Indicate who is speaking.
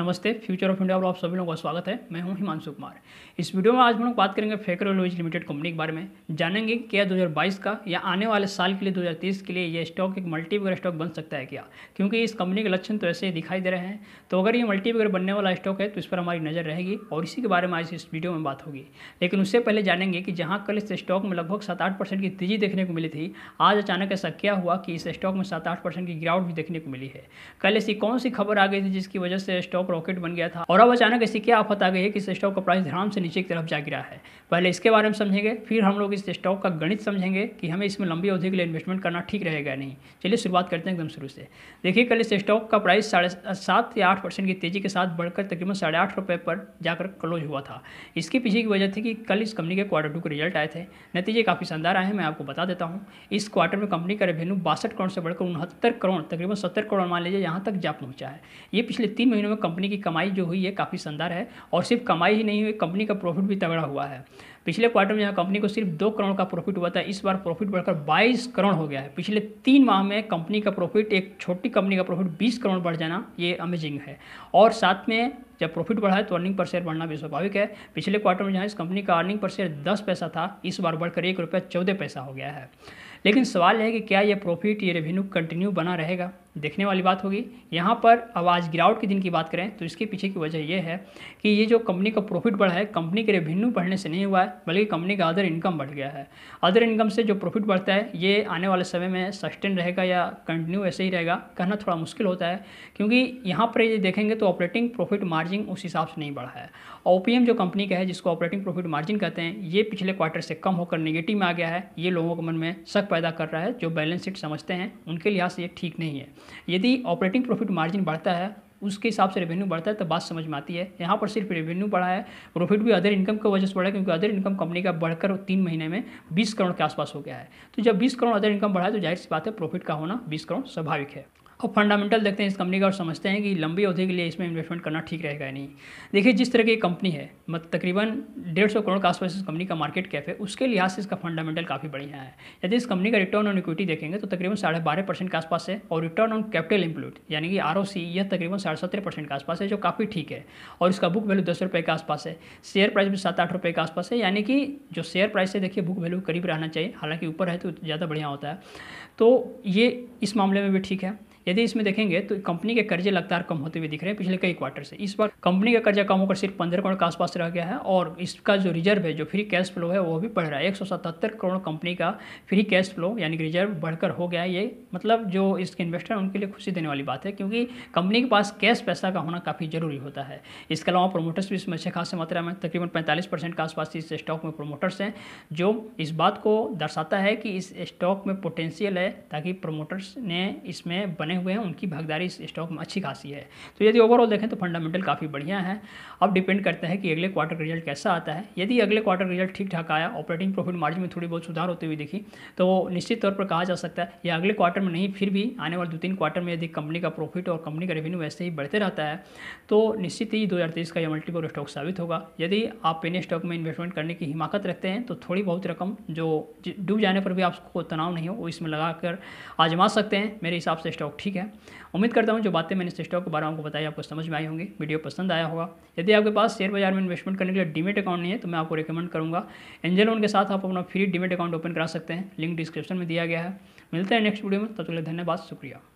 Speaker 1: नमस्ते future of India आप सभी लोगों का स्वागत है मैं हूं हिमांशु कुमार इस वीडियो में आज हम लोग बात करेंगे फेक्रोलॉजी लिमिटेड कंपनी के बारे में जानेंगे कि क्या 2022 का या आने वाले साल के लिए 2030 के लिए यह स्टॉक एक मल्टीपिगर स्टॉक बन सकता है क्या क्योंकि इस कंपनी के लक्षण तो ऐसे ही दिखाई दे रहे हैं तो अगर ये मल्टीबिगर बनने वाला स्टॉक है तो इस पर हमारी नज़र रहेगी और इसी के बारे में आज इस वीडियो में बात होगी लेकिन उससे पहले जानेंगे कि जहाँ कल इस स्टॉक में लगभग सात आठ की तेजी देखने को मिली थी आज अचानक ऐसा क्या हुआ कि इस स्टॉक में सात आठ की गिरावट भी देखने को मिली है कल ऐसी कौन सी खबर आ गई थी जिसकी वजह से स्टॉक रॉकेट बन गया था और अब अचानक ऐसी क्या आफत आ गई है कि इस स्टॉक का प्राइस धराम से नीचे की तरफ जा गिरा है पहले इसके बारे में समझेंगे फिर हम लोग इस स्टॉक का गणित समझेंगे कि हमें इसमें लंबी अवधि के लिए इन्वेस्टमेंट करना ठीक रहेगा नहीं चलिए शुरुआत करते हैं एकदम शुरू से देखिए कल इस स्टॉक का प्राइस साढ़े सात या आठ परसेंट की तेज़ी के साथ बढ़कर तकरीबन साढ़े आठ पर जाकर क्लोज हुआ था इसके पीछे की वजह थी कि कल इस कंपनी के क्वार्टर टू के रिजल्ट आए थे नतीजे काफ़ी शानदार आए हैं मैं आपको बता देता हूँ इस क्वार्टर में कंपनी का रेवेन्यू बासठ करोड़ से बढ़कर उनहत्तर करोड़ तकरीबन सत्तर करोड़ मान लीजिए यहाँ तक जा पहुँचा है ये पिछले तीन महीनों में कंपनी कंपनी की कमाई जो हुई है काफ़ी शानदार है और सिर्फ कमाई ही नहीं हुई कंपनी का प्रॉफिट भी तगड़ा हुआ है पिछले क्वार्टर में यहाँ कंपनी को सिर्फ दो करोड़ का प्रॉफिट हुआ था इस बार प्रॉफिट बढ़कर बाईस करोड़ हो गया है पिछले तीन माह में कंपनी का प्रॉफिट एक छोटी कंपनी का प्रॉफिट बीस करोड़ बढ़ जाना ये अमेजिंग है और साथ में जब प्रॉफिट बढ़ा है तो अर्निंग पर शेयर बढ़ना भी स्वाभाविक है पिछले क्वार्टर में जहाँ इस कंपनी का अर्निंग पर शेयर दस पैसा था इस बार बढ़कर एक रुपया चौदह पैसा हो गया है लेकिन सवाल यह है कि क्या यह प्रॉफिट ये रेवेन्यू कंटिन्यू बना रहेगा देखने वाली बात होगी यहाँ पर अब आज गिरावट के दिन की बात करें तो इसके पीछे की वजह यह है कि ये जो कंपनी का प्रॉफिट बढ़ा है कंपनी के रेवेन्यू बढ़ने से नहीं हुआ है बल्कि कंपनी का अदर इनकम बढ़ गया है अदर इनकम से जो प्रॉफिट बढ़ता है ये आने वाले समय में सस्टेन रहेगा या कंटिन्यू ऐसे ही रहेगा कहना थोड़ा मुश्किल होता है क्योंकि यहाँ पर ये देखेंगे तो ऑपरेटिंग प्रॉफिट मार्जिन उस हिसाब से नहीं बढ़ा है ओ जो कंपनी का है जिसको ऑपरेटिंग प्रॉफिट मार्जिन कहते हैं ये पिछले क्वार्टर से कम होकर निगेटिव में आ गया है ये लोगों के मन में शक पैदा कर रहा है जो बैलेंस शीट समझते हैं उनके लिहाज से ये ठीक नहीं है यदि ऑपरेटिंग प्रॉफिट मार्जिन बढ़ता है उसके हिसाब से रेवेन्यू बढ़ता है तो बात समझ में आती है यहाँ पर सिर्फ रेवेन्यू बढ़ा है प्रॉफिट भी अदर इनकम की वजह से बढ़ा है क्योंकि अदर इनकम कंपनी का बढ़कर तीन महीने में बीस करोड़ के आसपास हो गया है तो जब बीस करोड़ अदर इनकम बढ़ा है तो जाहिर सी बात है प्रॉफिट का होना बीस करोड़ स्वाभाविक है अब फंडामेंटल देखते हैं इस कंपनी का और समझते हैं कि लंबी अवधि के लिए इसमें इन्वेस्टमेंट करना ठीक रहेगा या नहीं देखिए जिस तरह की कंपनी है मत तकरीबन डेढ़ सौ करोड़ के आसपास इस कंपनी का मार्केट कैप है उसके लिहाज से इसका फंडामेंटल काफ़ी बढ़िया है यदि इस कंपनी का रिटर्न ऑन इक्विटी देखेंगे तो तकरीबन साढ़े बारह परसेंट के आसपास है और रिटर्न ऑन कैपिटल इंप्लूड यानी कि आर यह तकरीबन साढ़े सत्रह परसेंट के आसपास है जो काफ़ी ठीक है और इसका बुक वैल्यू दस रुपये के आसपास है शेयर प्राइस भी सात आठ रुपये के आसपास है यानी कि जो शेयर प्राइस है देखिए बुक वैल्यू करीब रहना चाहिए हालांकि ऊपर है तो ज़्यादा बढ़िया होता है तो ये इस मामले में भी ठीक है यदि इसमें देखेंगे तो कंपनी के कर्जे लगातार कम होते हुए दिख रहे हैं पिछले कई क्वार्टर से इस बार कंपनी का कर्जा कम होकर सिर्फ पंद्रह करोड़ के आसपास रह गया है और इसका जो रिजर्व है जो फ्री कैश फ्लो है वो भी बढ़ रहा है एक करोड़ कंपनी का फ्री कैश फ्लो यानी रिजर्व बढ़कर हो गया ये मतलब जो इसके इन्वेस्टर हैं उनके लिए खुशी देने वाली बात है क्योंकि कंपनी के पास कैश पैसा का होना काफ़ी जरूरी होता है इसके अलावा प्रोमोटर्स भी इसमें अच्छे खासे मात्रा में तकरीबन पैंतालीस परसेंट के आसपास इस स्टॉक में प्रोमोटर्स हैं जो इस बात को दर्शाता है कि इस स्टॉक में पोटेंशियल है ताकि प्रोमोटर्स ने इसमें बने हुए हैं उनकी भागदारी स्टॉक में अच्छी खासी है तो यदि ओवरऑल देखें तो फंडामेंटल काफ़ी बढ़िया है अब डिपेंड करते हैं कि अगले क्वार्टर रिजल्ट कैसा आता है यदि अगले क्वार्टर रिजल्ट ठीक ठाक आया ऑपरेटिंग प्रॉफिट मार्जिन में थोड़ी बहुत सुधार होती हुई दिखी तो निश्चित तौर पर कहा जा सकता है या अगले क्वार्टर में नहीं फिर भी आने वाले दो तीन क्वार्टर में यदि कंपनी का प्रॉफिट और कंपनी का रेवेन्यू वैसे ही बढ़ते रहता है तो निश्चित ही दो का यह मल्टीपल स्टॉक साबित होगा यदि आप पेने स्टॉक में इन्वेस्टमेंट करने की हिमाकत रखते हैं तो थोड़ी बहुत रकम जो डूब जाने पर भी आपको तनाव नहीं हो वो इसमें लगाकर आजमा सकते हैं मेरे हिसाब से स्टॉक ठीक ठीक है उम्मीद करता हूँ जो बातें मैंने इस स्टॉक के बारे में आपको बताया आपको समझ में आई होंगी वीडियो पसंद आया होगा यदि आपके पास शेयर बाजार में इन्वेस्टमेंट करने के लिए डीमेट अकाउंट नहीं है तो मैं आपको रिकमेंड करूँगा एंजल उनके के साथ आप अपना फ्री डीमेट अकाउंट ओपन करा सकते हैं लिंक डिस्क्रिप्शन में दिया गया है मिलते हैं नेक्स्ट वीडियो में तब तो तक धन्यवाद शुक्रिया